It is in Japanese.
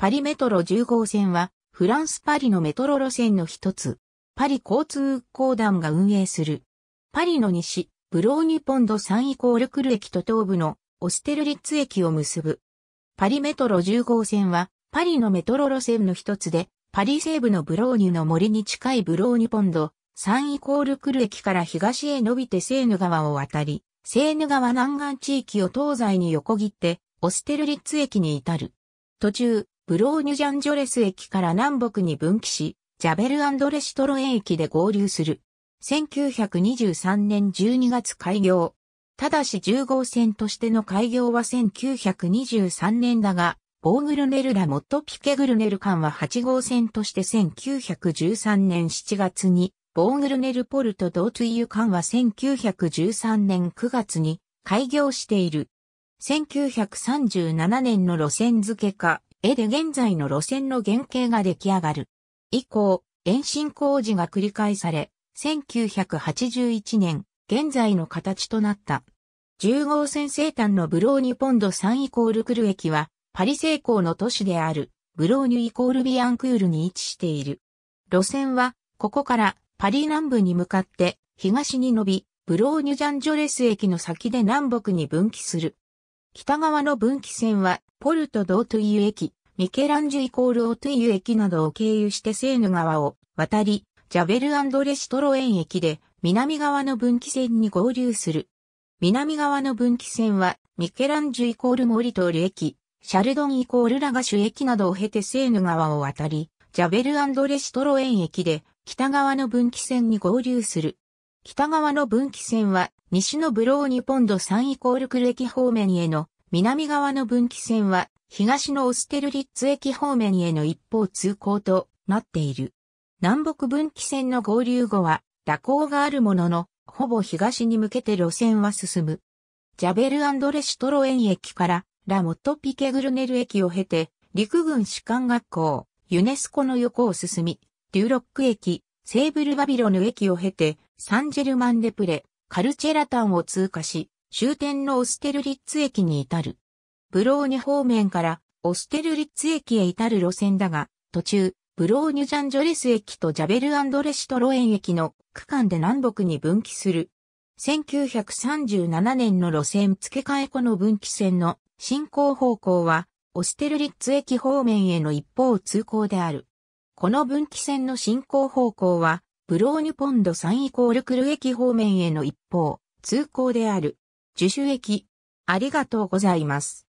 パリメトロ10号線は、フランス・パリのメトロ路線の一つ、パリ交通公団が運営する。パリの西、ブローニュポンド3イコールクル駅と東部のオステルリッツ駅を結ぶ。パリメトロ10号線は、パリのメトロ路線の一つで、パリ西部のブローニュの森に近いブローニュポンド、3イコールクル駅から東へ伸びてセーヌ川を渡り、セーヌ川南岸地域を東西に横切って、オステルリッツ駅に至る。途中、ブローニュジャンジョレス駅から南北に分岐し、ジャベルアンドレシトロン駅で合流する。1923年12月開業。ただし10号線としての開業は1923年だが、ボーグルネルラモットピケグルネル間は8号線として1913年7月に、ボーグルネルポルトドーツイユ間は1913年9月に開業している。1937年の路線付け化、絵で現在の路線の原型が出来上がる。以降、延伸工事が繰り返され、1981年、現在の形となった。10号線西端のブローニュポンド3イコールクル駅は、パリ西港の都市である、ブローニュイコールビアンクールに位置している。路線は、ここからパリ南部に向かって、東に伸び、ブローニュジャンジョレス駅の先で南北に分岐する。北側の分岐線は、ポルト・ドートゥイユ駅、ミケランジュイコール・オートゥイユ駅などを経由してセーヌ川を渡り、ジャベルレシトロエン駅で、南側の分岐線に合流する。南側の分岐線は、ミケランジュイコール・モリトール駅、シャルドンイコール・ラガシュ駅などを経てセーヌ川を渡り、ジャベルレシトロエン駅で、北側の分岐線に合流する。北側の分岐線は西のブローニュポンド3イコールクル駅方面への、南側の分岐線は東のオステルリッツ駅方面への一方通行となっている。南北分岐線の合流後は蛇行があるものの、ほぼ東に向けて路線は進む。ジャベル・アンドレ・シトロエン駅からラモット・ピケグルネル駅を経て、陸軍士官学校、ユネスコの横を進み、デューロック駅、セーブルバビロヌ駅を経て、サンジェルマンデプレ、カルチェラタンを通過し、終点のオステルリッツ駅に至る。ブローニュ方面からオステルリッツ駅へ至る路線だが、途中、ブローニュジャンジョレス駅とジャベルアンドレシトロエン駅の区間で南北に分岐する。1937年の路線付け替え後の分岐線の進行方向は、オステルリッツ駅方面への一方通行である。この分岐線の進行方向は、ブローニュポンド3イコールクル駅方面への一方、通行である。樹種駅。ありがとうございます。